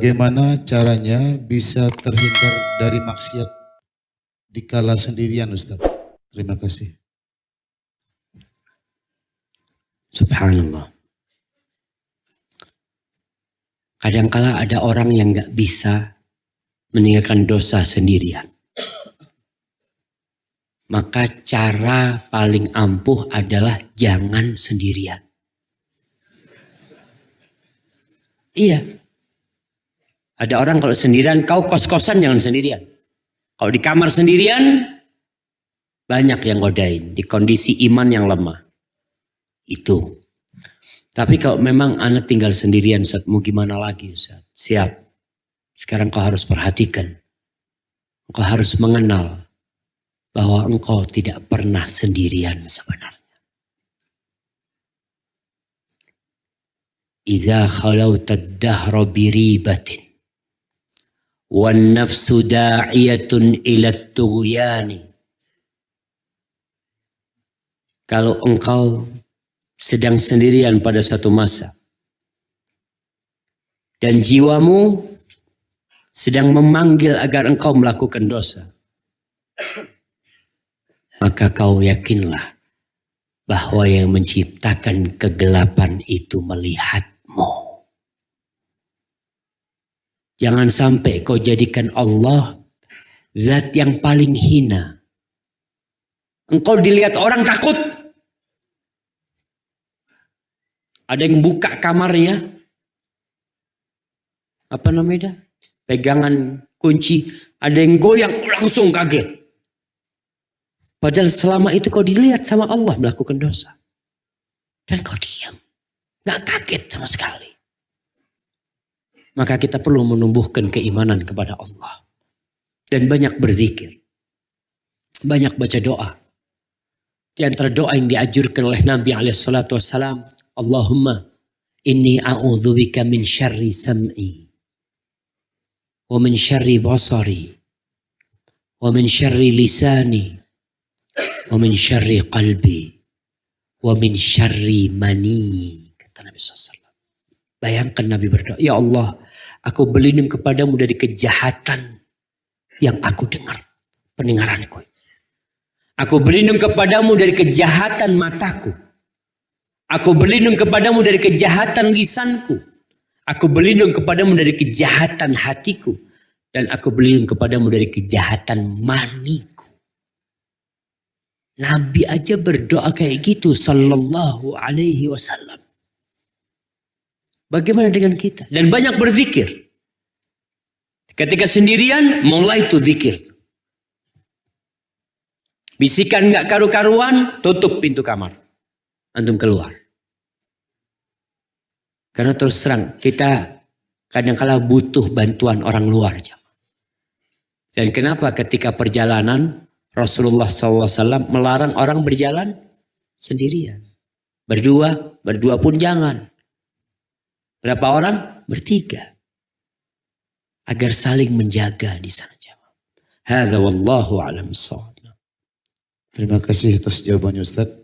Bagaimana caranya bisa terhindar dari maksiat dikala sendirian Ustaz? Terima kasih. Subhanallah. Kadangkala ada orang yang nggak bisa meninggalkan dosa sendirian. Maka cara paling ampuh adalah jangan sendirian. Iya, ada orang kalau sendirian, kau kos-kosan jangan sendirian. Kalau di kamar sendirian, banyak yang godain di kondisi iman yang lemah. Itu. Tapi kalau memang anak tinggal sendirian, Ustaz, mau gimana lagi Ustaz? Siap. Sekarang kau harus perhatikan. kau harus mengenal bahwa engkau tidak pernah sendirian sebenarnya. Iza khalau dahra biribatin والنفس داعية إلى التغيان kalau engkau sedang sendirian pada satu masa dan jiwamu sedang memanggil agar engkau melakukan dosa maka kau yakinlah bahwa yang menciptakan kegelapan itu melihat Jangan sampai kau jadikan Allah zat yang paling hina. Engkau dilihat orang takut. Ada yang buka kamarnya. Apa namanya? Pegangan kunci. Ada yang goyang langsung kaget. Padahal selama itu kau dilihat sama Allah melakukan dosa. Dan kau diam. Gak kaget sama sekali maka kita perlu menumbuhkan keimanan kepada Allah. Dan banyak berzikir. Banyak baca doa. Di antara doa yang diajurkan oleh Nabi SAW, Allahumma inni a'udzubika min syarri sam'i. Wa min syarri basari. Wa min syarri lisani. Wa min syarri qalbi. Wa min syarri mani. Kata Nabi SAW. Bayangkan Nabi berdoa, Ya Allah, Aku berlindung kepadamu dari kejahatan yang aku dengar. Pendengaranku. Aku berlindung kepadamu dari kejahatan mataku. Aku berlindung kepadamu dari kejahatan lisanku. Aku berlindung kepadamu dari kejahatan hatiku. Dan aku berlindung kepadamu dari kejahatan maniku. Nabi aja berdoa kayak gitu. Sallallahu alaihi wasallam. Bagaimana dengan kita? Dan banyak berzikir. Ketika sendirian, mulai itu zikir. Bisikan nggak karu-karuan, tutup pintu kamar. Antum keluar. Karena terus terang, kita kadang kala butuh bantuan orang luar. Dan kenapa ketika perjalanan, Rasulullah SAW melarang orang berjalan sendirian. Berdua, berdua pun jangan. Berapa orang? Bertiga. Agar saling menjaga di sana jawab. Hada wallahu alam Terima kasih atas jawabannya Ustaz.